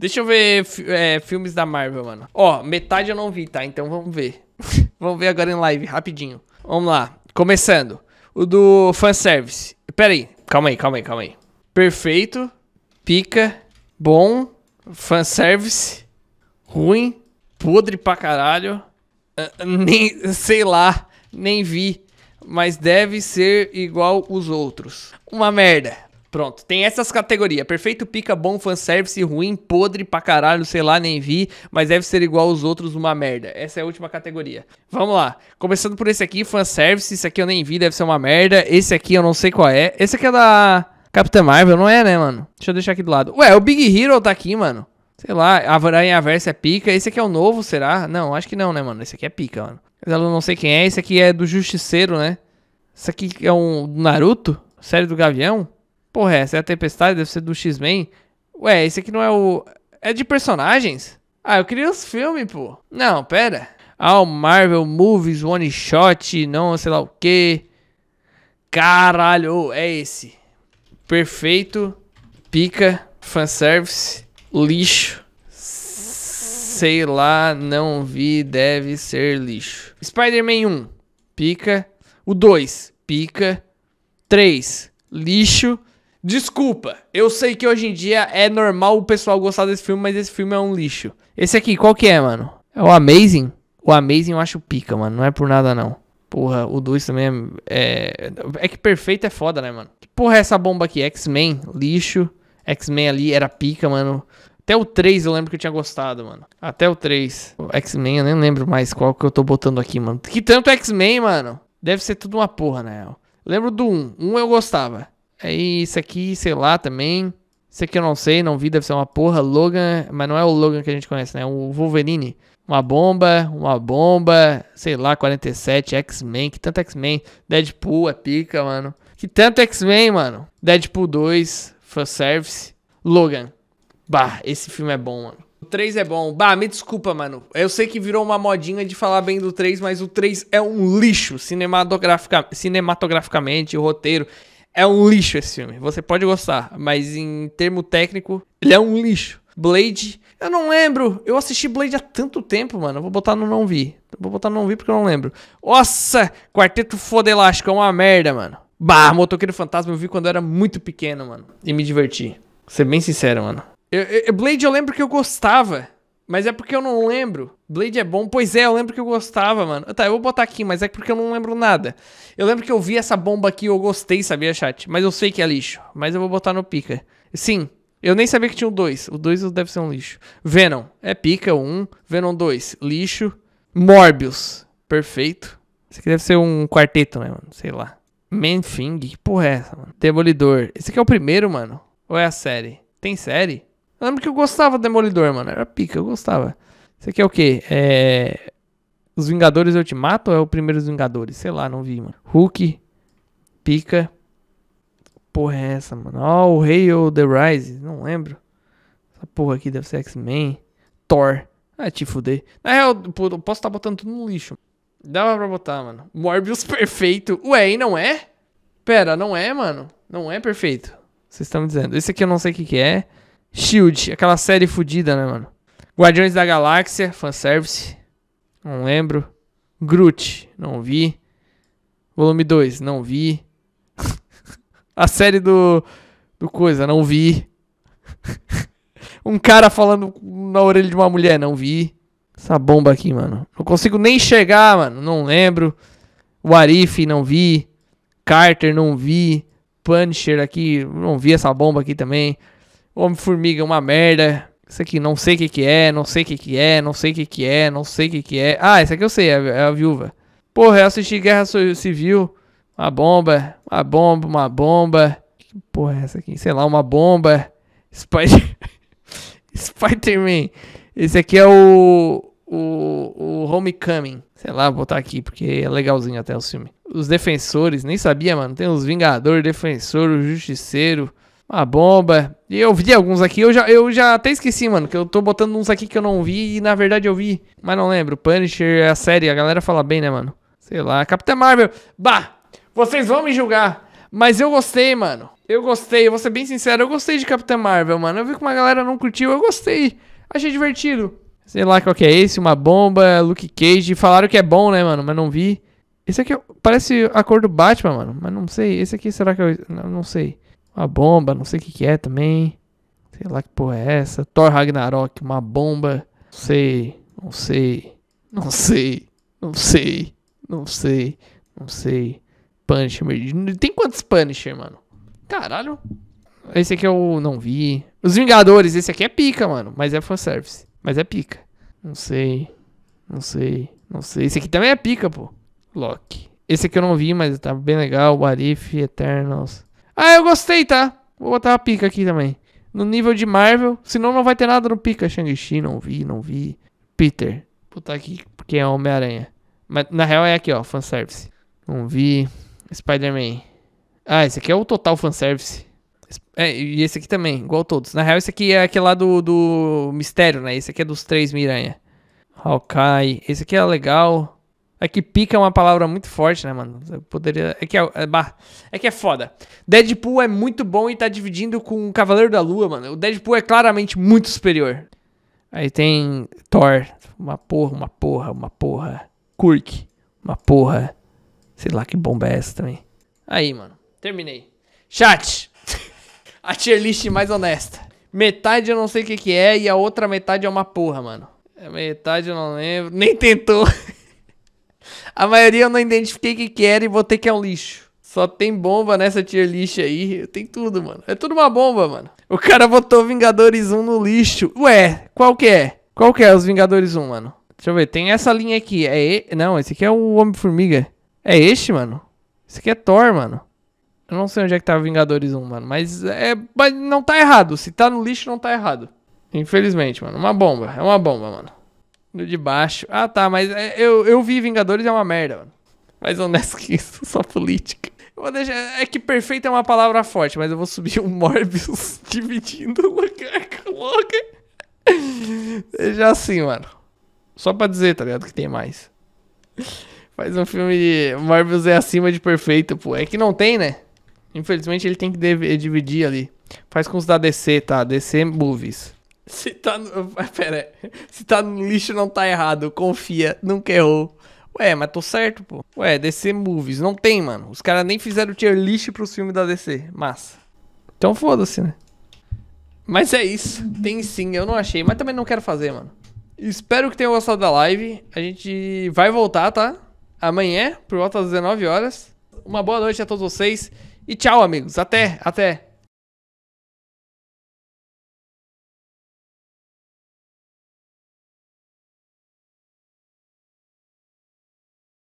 Deixa eu ver é, filmes da Marvel, mano. Ó, metade eu não vi, tá? Então vamos ver. vamos ver agora em live, rapidinho. Vamos lá. Começando. O do fanservice. Pera aí. Calma aí, calma aí, calma aí. Perfeito. Pica. Bom. Fanservice. Ruim. Podre pra caralho. Ah, nem, sei lá. Nem vi. Mas deve ser igual os outros. Uma merda. Pronto, tem essas categorias. Perfeito, pica, bom, fanservice, ruim, podre pra caralho, sei lá, nem vi, mas deve ser igual aos outros, uma merda. Essa é a última categoria. Vamos lá. Começando por esse aqui, fanservice, esse aqui eu nem vi, deve ser uma merda. Esse aqui eu não sei qual é. Esse aqui é da Capitã Marvel, não é, né, mano? Deixa eu deixar aqui do lado. Ué, o Big Hero tá aqui, mano. Sei lá, a Varanha Versa é pica. Esse aqui é o novo, será? Não, acho que não, né, mano? Esse aqui é pica, mano. Eu não sei quem é. Esse aqui é do Justiceiro, né? Esse aqui é um Naruto? Série do Gavião? Porra, essa é a Tempestade, deve ser do X-Men. Ué, esse aqui não é o. É de personagens? Ah, eu queria os filmes, pô. Não, pera. Ah, o Marvel Movies, One Shot, não sei lá o que. Caralho, é esse. Perfeito, pica, fanservice, lixo. Sei lá, não vi, deve ser lixo. Spider-Man 1, pica. O 2, pica. 3, lixo. Desculpa, eu sei que hoje em dia é normal o pessoal gostar desse filme, mas esse filme é um lixo. Esse aqui, qual que é, mano? É o Amazing? O Amazing eu acho pica, mano. Não é por nada, não. Porra, o 2 também é, é. É que perfeito é foda, né, mano? Que porra é essa bomba aqui? X-Men, lixo. X-Men ali era pica, mano. Até o 3 eu lembro que eu tinha gostado, mano. Até o 3. X-Men, eu nem lembro mais qual que eu tô botando aqui, mano. Que tanto X-Men, mano. Deve ser tudo uma porra, né? Eu lembro do 1. 1 eu gostava. Aí é isso aqui, sei lá, também. Isso aqui eu não sei, não vi, deve ser uma porra. Logan, mas não é o Logan que a gente conhece, né? O Wolverine. Uma bomba, uma bomba, sei lá, 47, X-Men, que tanto X-Men. Deadpool é pica, mano. Que tanto X-Men, mano. Deadpool 2, fanservice. Logan. Bah, esse filme é bom, mano. O 3 é bom. Bah, me desculpa, mano. Eu sei que virou uma modinha de falar bem do 3, mas o 3 é um lixo cinematografica... cinematograficamente, o roteiro. É um lixo esse filme. Você pode gostar, mas em termo técnico, ele é um lixo. Blade, eu não lembro. Eu assisti Blade há tanto tempo, mano. Vou botar no não vi. Vou botar no não vi porque eu não lembro. Nossa, Quarteto Fodelástico é uma merda, mano. Bah, Motoqueiro Fantasma eu vi quando eu era muito pequeno, mano. E me diverti. Vou ser bem sincero, mano. Eu, eu, Blade eu lembro que eu gostava. Mas é porque eu não lembro. Blade é bom? Pois é, eu lembro que eu gostava, mano. Tá, eu vou botar aqui, mas é porque eu não lembro nada. Eu lembro que eu vi essa bomba aqui e eu gostei, sabia, chat? Mas eu sei que é lixo. Mas eu vou botar no pica. Sim, eu nem sabia que tinha o 2. O 2 deve ser um lixo. Venom, é pica, 1. Um. Venom 2, lixo. Morbius, perfeito. Esse aqui deve ser um quarteto, né, mano? Sei lá. Manfing, que porra é essa, mano? Demolidor. Esse aqui é o primeiro, mano? Ou é a série? Tem série? Eu lembro que eu gostava do Demolidor, mano. Era pica, eu gostava. Isso aqui é o quê? É. Os Vingadores eu mato ou é o primeiro dos Vingadores? Sei lá, não vi, mano. Hulk, pica. Porra é essa, mano? Ó, oh, o Rei ou The Rise? Não lembro. Essa porra aqui deve ser X-Men. Thor. Ah, te fuder. Na real, eu posso estar tá botando tudo no lixo. Dava pra botar, mano. Morbius perfeito. Ué, e não é? Pera, não é, mano? Não é perfeito. Vocês estão me dizendo. Esse aqui eu não sei o que, que é. Shield, aquela série fodida, né, mano? Guardiões da Galáxia, fanservice. Não lembro. Groot, não vi. Volume 2, não vi. A série do. do coisa, não vi. um cara falando na orelha de uma mulher, não vi. Essa bomba aqui, mano. Não consigo nem chegar, mano. Não lembro. O Arif, não vi. Carter, não vi. Punisher aqui, não vi essa bomba aqui também. Homem-Formiga é uma merda. Isso aqui não sei o que, que é, não sei o que, que é, não sei o que, que é, não sei o que, que é. Ah, essa aqui eu sei, é, é a viúva. Porra, eu assisti Guerra Civil. Uma bomba, uma bomba, uma bomba. Que porra é essa aqui? Sei lá, uma bomba. Spider... man Esse aqui é o o, o Homecoming. Sei lá, vou botar aqui, porque é legalzinho até o filme. Os Defensores, nem sabia, mano. Tem os Vingador, Defensor, o Justiceiro, uma ah, bomba. E eu vi alguns aqui, eu já, eu já até esqueci, mano, que eu tô botando uns aqui que eu não vi e na verdade eu vi, mas não lembro. Punisher é a série, a galera fala bem, né, mano? Sei lá, Capitã Marvel. Bah, vocês vão me julgar, mas eu gostei, mano. Eu gostei, eu vou ser bem sincero, eu gostei de Capitã Marvel, mano. Eu vi que uma galera não curtiu, eu gostei. Achei divertido. Sei lá qual que é esse, uma bomba, Luke Cage. Falaram que é bom, né, mano, mas não vi. Esse aqui é parece a cor do Batman, mano, mas não sei. Esse aqui será que eu... não sei. Uma bomba, não sei o que, que é também. Sei lá que porra é essa. Thor Ragnarok, uma bomba. Não sei, não sei, não sei, não sei, não sei, não sei. Punisher. Tem quantos Punisher, mano? Caralho. Esse aqui eu não vi. Os Vingadores, esse aqui é pica, mano. Mas é fanservice. Mas é pica. Não sei. Não sei. Não sei. Esse aqui também é pica, pô. Loki. Esse aqui eu não vi, mas tá bem legal. Warif, Arif, Eternals. Ah, eu gostei, tá? Vou botar a pica aqui também. No nível de Marvel, senão não vai ter nada no pica. Shang-Chi, não vi, não vi. Peter, botar aqui porque é Homem-Aranha. Mas na real é aqui, ó, fanservice. Não vi. Spider-Man. Ah, esse aqui é o total fanservice. É, e esse aqui também, igual todos. Na real, esse aqui é aquele lá do, do mistério, né? Esse aqui é dos três Miranha. Hawkeye. Esse aqui é legal. É que pica é uma palavra muito forte, né, mano? Eu poderia. É que é, é, bah, é que é foda. Deadpool é muito bom e tá dividindo com o Cavaleiro da Lua, mano. O Deadpool é claramente muito superior. Aí tem Thor. Uma porra, uma porra, uma porra. Kirk. Uma porra. Sei lá que bomba é essa também. Aí, mano. Terminei. Chat! a tier list mais honesta. Metade eu não sei o que, que é e a outra metade é uma porra, mano. metade eu não lembro. Nem tentou. A maioria eu não identifiquei o que, era e botei que é um lixo. Só tem bomba nessa tier list aí. Tem tudo, mano. É tudo uma bomba, mano. O cara botou Vingadores 1 no lixo. Ué, qual que é? Qual que é os Vingadores 1, mano? Deixa eu ver. Tem essa linha aqui. É e... Não, esse aqui é o Homem-Formiga. É este, mano? Esse aqui é Thor, mano. Eu não sei onde é que tá Vingadores 1, mano. Mas é. Mas não tá errado. Se tá no lixo, não tá errado. Infelizmente, mano. Uma bomba. É uma bomba, mano. No de baixo. Ah, tá, mas é, eu, eu vi Vingadores é uma merda, mano. Mais honesto que isso, só política. Eu vou deixar. É que perfeito é uma palavra forte, mas eu vou subir o um Morbius dividindo o lugar com o Logan. assim, mano. Só pra dizer, tá ligado? Que tem mais. Faz um filme de. Morbius é acima de perfeito, pô. É que não tem, né? Infelizmente ele tem que dividir ali. Faz com os da DC, tá? DC Movies. Se tá no... Pera aí. Se tá no lixo não tá errado. Confia, nunca errou. Ué, mas tô certo, pô. Ué, DC Movies. Não tem, mano. Os caras nem fizeram tier list pros filmes da DC. Massa. Então foda-se, né? Mas é isso. Tem sim, eu não achei. Mas também não quero fazer, mano. Espero que tenham gostado da live. A gente vai voltar, tá? Amanhã, por volta das 19 horas. Uma boa noite a todos vocês. E tchau, amigos. Até, até.